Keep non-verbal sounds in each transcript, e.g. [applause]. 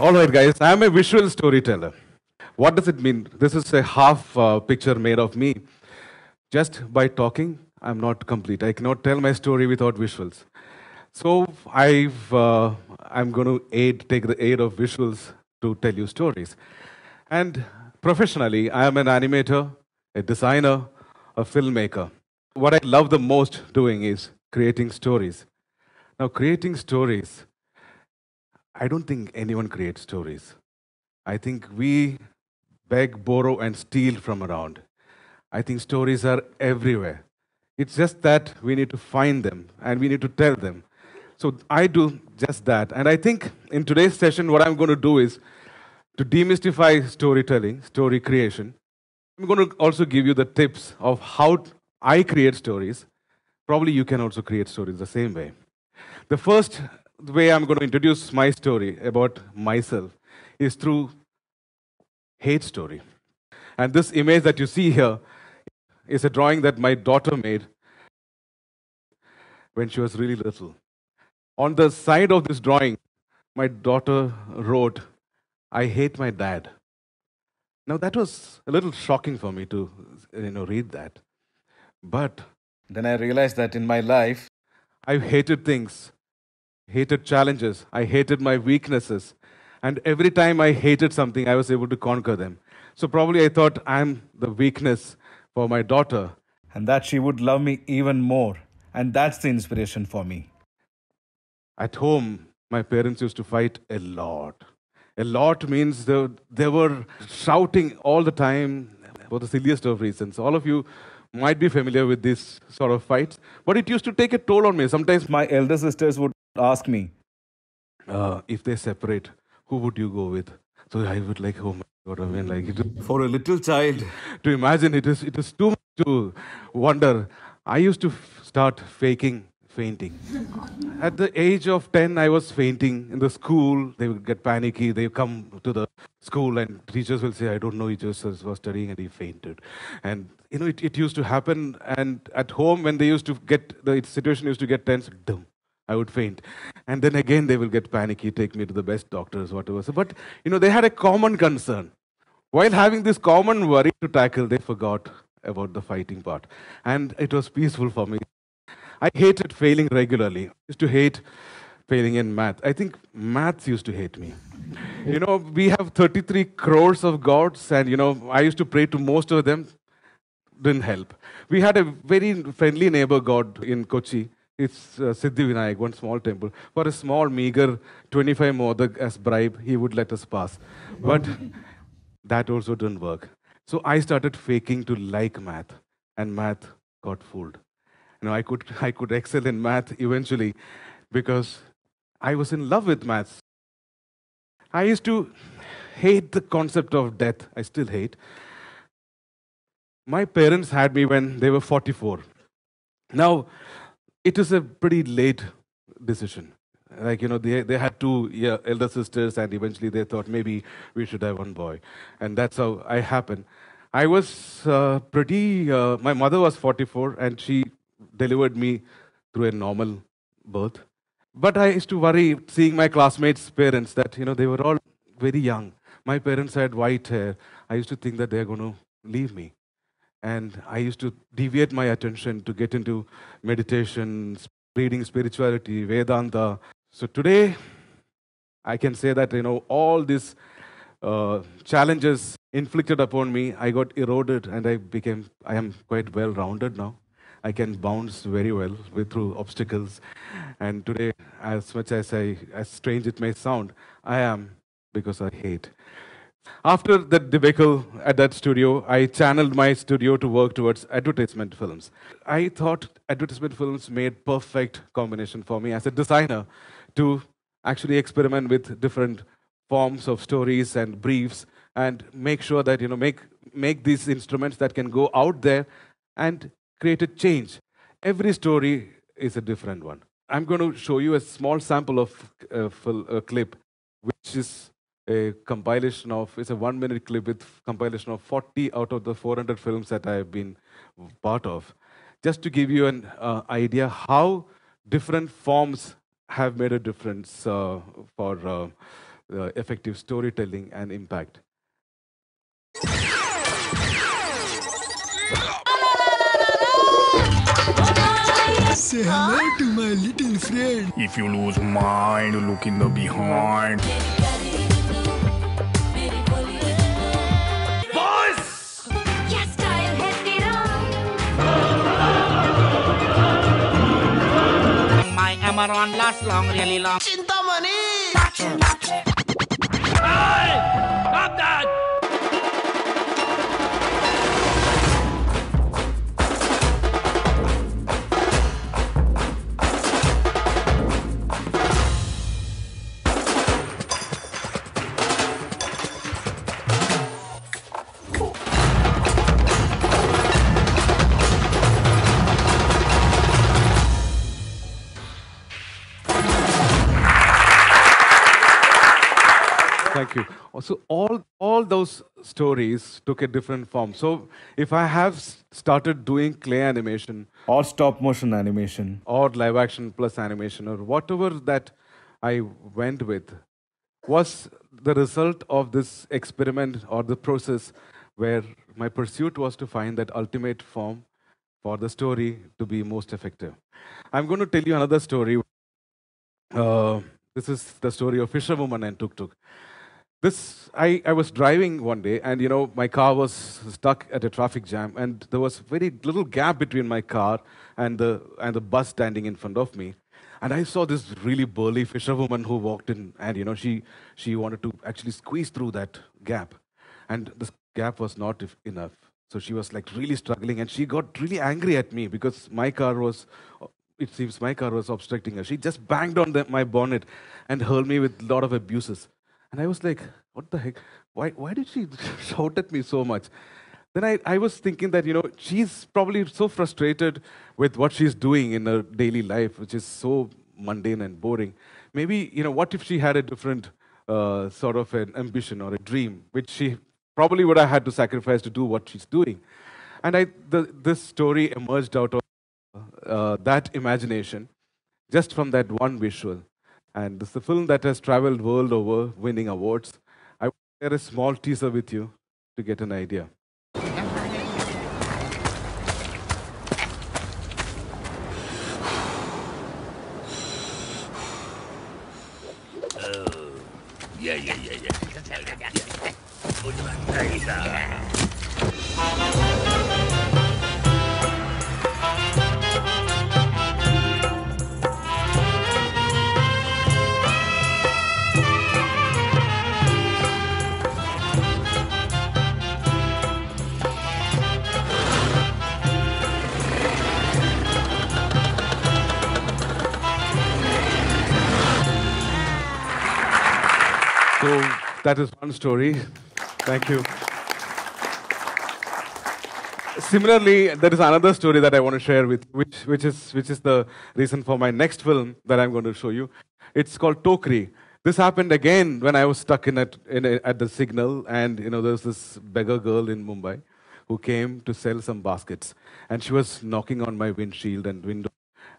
All right, guys, I'm a visual storyteller. What does it mean? This is a half uh, picture made of me. Just by talking, I'm not complete. I cannot tell my story without visuals. So i uh, I'm going to aid, take the aid of visuals to tell you stories. And professionally, I am an animator, a designer, a filmmaker. What I love the most doing is creating stories. Now, creating stories I don't think anyone creates stories. I think we beg, borrow, and steal from around. I think stories are everywhere. It's just that we need to find them and we need to tell them. So I do just that. And I think in today's session, what I'm going to do is to demystify storytelling, story creation. I'm going to also give you the tips of how I create stories. Probably you can also create stories the same way. The first the way I'm going to introduce my story about myself is through hate story. And this image that you see here is a drawing that my daughter made when she was really little. On the side of this drawing, my daughter wrote, I hate my dad. Now that was a little shocking for me to you know read that. But then I realized that in my life I've hated things hated challenges, I hated my weaknesses. And every time I hated something, I was able to conquer them. So probably I thought I'm the weakness for my daughter. And that she would love me even more. And that's the inspiration for me. At home, my parents used to fight a lot. A lot means they, they were shouting all the time for the silliest of reasons. All of you might be familiar with these sort of fights, but it used to take a toll on me. Sometimes my elder sisters would ask me uh, if they separate, who would you go with? So I would like, oh my god, I mean, like it, for a little child to imagine it is it is too much to wonder. I used to f- start faking fainting. At the age of 10, I was fainting in the school. They would get panicky. They come to the school and teachers will say, I don't know, he just was studying and he fainted. And, you know, it, it used to happen. And at home, when they used to get, the situation used to get tense, I would faint. And then again, they will get panicky, take me to the best doctors, whatever. So, but, you know, they had a common concern. While having this common worry to tackle, they forgot about the fighting part. And it was peaceful for me. I hated failing regularly. I used to hate failing in math. I think maths used to hate me. you know, we have 33 crores of gods, and, you know, I used to pray to most of them. Didn't help. We had a very friendly neighbor god in Kochi it's uh, Vinayak, one small temple. For a small, meager 25 modak as bribe, he would let us pass. But that also didn't work. So I started faking to like math, and math got fooled. You know, I could, [laughs] I could excel in math eventually because I was in love with math. I used to hate the concept of death. I still hate. My parents had me when they were 44. Now, it was a pretty late decision. Like, you know, they, they had two yeah, elder sisters, and eventually they thought maybe we should have one boy. And that's how I happened. I was uh, pretty, uh, my mother was 44, and she delivered me through a normal birth. But I used to worry seeing my classmates' parents that, you know, they were all very young. My parents had white hair. I used to think that they're going to leave me. And I used to deviate my attention to get into meditation, reading spirituality, Vedanta. So today, I can say that, you know, all these uh, challenges inflicted upon me, I got eroded and I became, I am quite well rounded now. I can bounce very well with, through obstacles. And today, as much as I, as strange it may sound, I am because I hate. After that debacle at that studio, I channeled my studio to work towards advertisement films. I thought advertisement films made perfect combination for me as a designer to actually experiment with different forms of stories and briefs and make sure that you know make make these instruments that can go out there and create a change. Every story is a different one. I'm going to show you a small sample of a, uh, a clip, which is a compilation of, it's a one minute clip with compilation of 40 out of the 400 films that I have been part of. Just to give you an uh, idea how different forms have made a difference uh, for uh, effective storytelling and impact. Say hello to my little friend. If you lose mind, look in the behind. Cameron last long, really long. Chintamani! Hey! Stop that! so all, all those stories took a different form. So if I have started doing clay animation, or stop motion animation, or live action plus animation, or whatever that I went with, was the result of this experiment or the process where my pursuit was to find that ultimate form for the story to be most effective. I'm going to tell you another story. Uh, this is the story of Fisherwoman and Tuk Tuk. This, I, I was driving one day, and you know, my car was stuck at a traffic jam, and there was very little gap between my car and the, and the bus standing in front of me. And I saw this really burly fisherwoman who walked in, and you know, she, she wanted to actually squeeze through that gap. And this gap was not enough. So she was like really struggling, and she got really angry at me because my car was it seems my car was obstructing her. She just banged on the, my bonnet and hurled me with a lot of abuses. And I was like, what the heck? Why, why did she [laughs] shout at me so much? Then I, I was thinking that, you know, she's probably so frustrated with what she's doing in her daily life, which is so mundane and boring. Maybe, you know, what if she had a different uh, sort of an ambition or a dream, which she probably would have had to sacrifice to do what she's doing? And I, the, this story emerged out of uh, that imagination, just from that one visual. And this is a film that has traveled world over, winning awards. I will share a small teaser with you to get an idea. Oh, yeah, yeah, yeah, yeah. That is one story. Thank you. Similarly, there is another story that I want to share with, which, which, is, which is the reason for my next film that I'm going to show you. It's called Tokri. This happened again when I was stuck in at, in a, at the signal, and you know there was this beggar girl in Mumbai who came to sell some baskets, and she was knocking on my windshield and window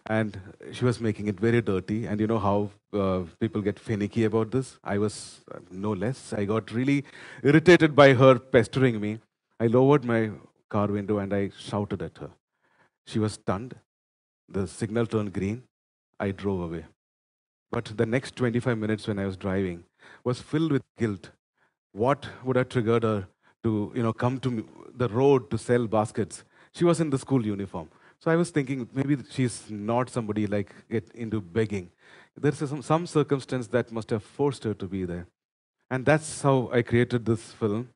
and she was making it very dirty. And you know how uh, people get finicky about this? I was uh, no less. I got really irritated by her pestering me. I lowered my car window and I shouted at her. She was stunned. The signal turned green. I drove away. But the next 25 minutes when I was driving was filled with guilt. What would have triggered her to, you know, come to the road to sell baskets? She was in the school uniform. So I was thinking maybe she's not somebody like get into begging. There's some, some circumstance that must have forced her to be there. And that's how I created this film.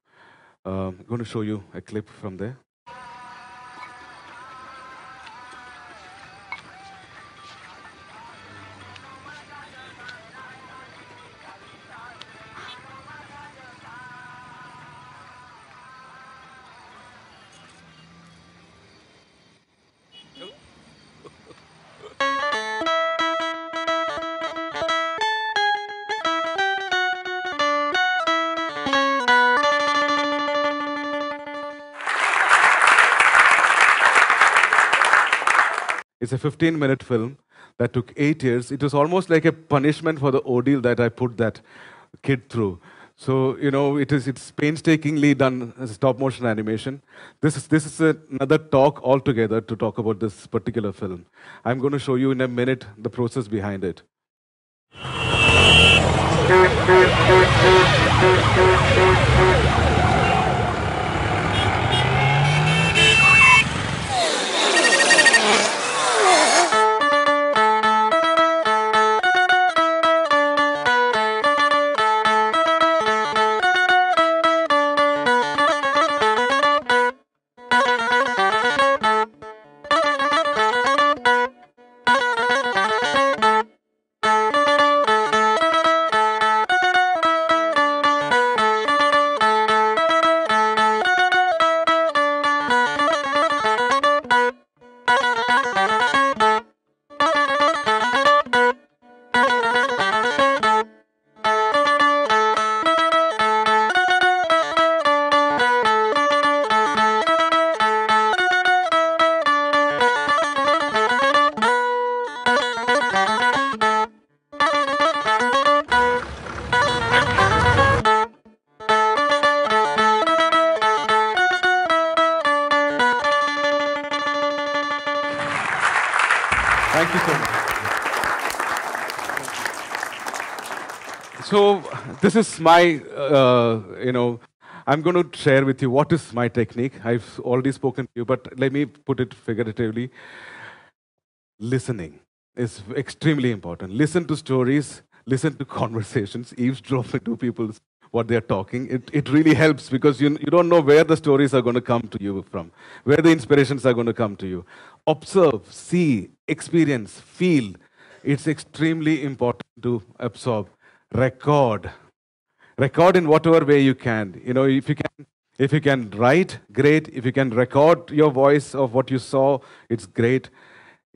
Uh, I'm going to show you a clip from there. It's a 15 minute film that took eight years. It was almost like a punishment for the ordeal that I put that kid through. So you know, it is it's painstakingly done as stop motion animation. This is this is another talk altogether to talk about this particular film. I'm going to show you in a minute the process behind it. [laughs] so this is my, uh, you know, I'm going to share with you what is my technique. I've already spoken to you, but let me put it figuratively. Listening is extremely important. Listen to stories, listen to [laughs] conversations, eavesdrop into people's what they're talking. It, it really helps because you, you don't know where the stories are going to come to you from, where the inspirations are going to come to you. Observe, see, experience, feel. It's extremely important to absorb record. Record in whatever way you can. You know, if you can if you can write, great. If you can record your voice of what you saw, it's great.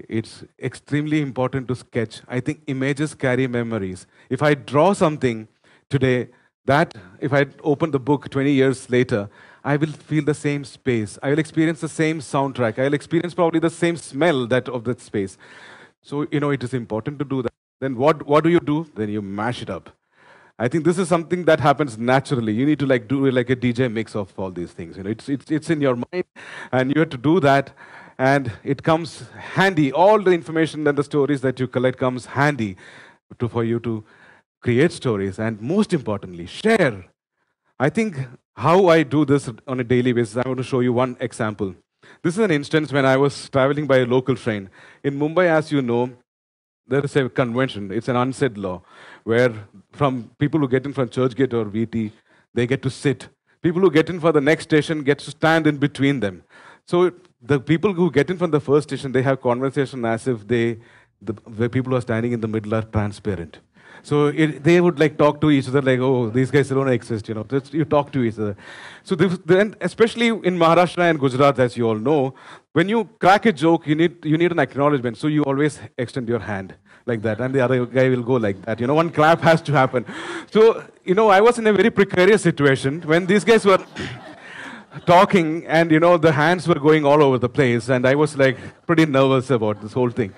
It's extremely important to sketch. I think images carry memories. If I draw something today, that if I open the book 20 years later, I will feel the same space. I will experience the same soundtrack. I will experience probably the same smell that of that space. So, you know, it is important to do that. Then what, what do you do? Then you mash it up. I think this is something that happens naturally. You need to like do like a DJ mix of all these things. You know, it's, it's, it's in your mind and you have to do that and it comes handy. All the information and the stories that you collect comes handy to, for you to create stories and most importantly, share. I think how I do this on a daily basis, i want to show you one example. This is an instance when I was traveling by a local train. In Mumbai, as you know, there is a convention, it's an unsaid law, where from people who get in from Churchgate or VT, they get to sit. People who get in for the next station get to stand in between them. So the people who get in from the first station, they have conversation as if they, the, the people who are standing in the middle are transparent. So it, they would like talk to each other like, oh, these guys don't exist, you know. Just, you talk to each other. So this, then, especially in Maharashtra and Gujarat, as you all know, when you crack a joke, you need, you need an acknowledgement. So you always extend your hand like that, and the other guy will go like that. You know, one clap has to happen. So, you know, I was in a very precarious situation when these guys were... [coughs] talking and you know the hands were going all over the place and i was like pretty nervous about this whole thing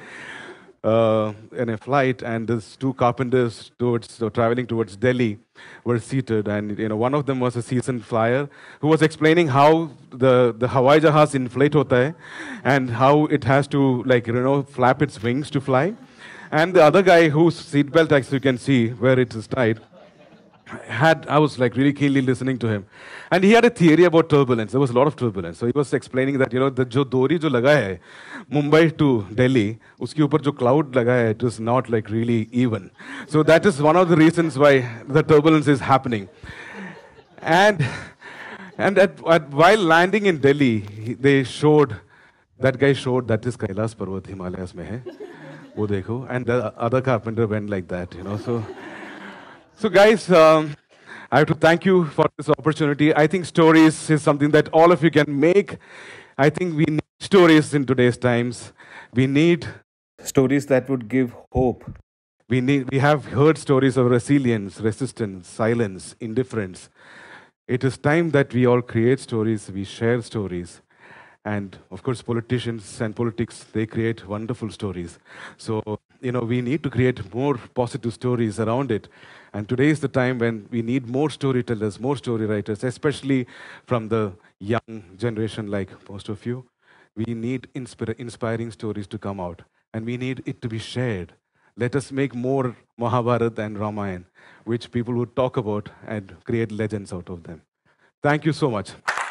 uh, in a flight, and these two carpenters towards so uh, traveling towards Delhi were seated, and you know one of them was a seasoned flyer who was explaining how the the Hawaii jahaz inflate hota hai, and how it has to like you know flap its wings to fly, and the other guy whose seatbelt, as you can see where it is tied had I was like really keenly listening to him, and he had a theory about turbulence. There was a lot of turbulence, so he was explaining that you know the जो दोरी जो लगा है Mumbai to Delhi उसके ऊपर जो cloud लगा है it is not like really even. So that is one of the reasons why the turbulence is happening. And and at, at, while landing in Delhi, he, they showed, that guy showed that is Kailas Parvat, Himalayas mein hai. Wo dekho. And the other carpenter went like that, you know. So so, guys, um, I have to thank you for this opportunity. I think stories is something that all of you can make. I think we need stories in today's times. We need stories that would give hope. We, need, we have heard stories of resilience, resistance, silence, indifference. It is time that we all create stories, we share stories. And of course, politicians and politics, they create wonderful stories. So you know, we need to create more positive stories around it. And today is the time when we need more storytellers, more story writers, especially from the young generation like most of you. We need inspiring stories to come out, and we need it to be shared. Let us make more Mahabharata and Ramayana, which people would talk about and create legends out of them. Thank you so much.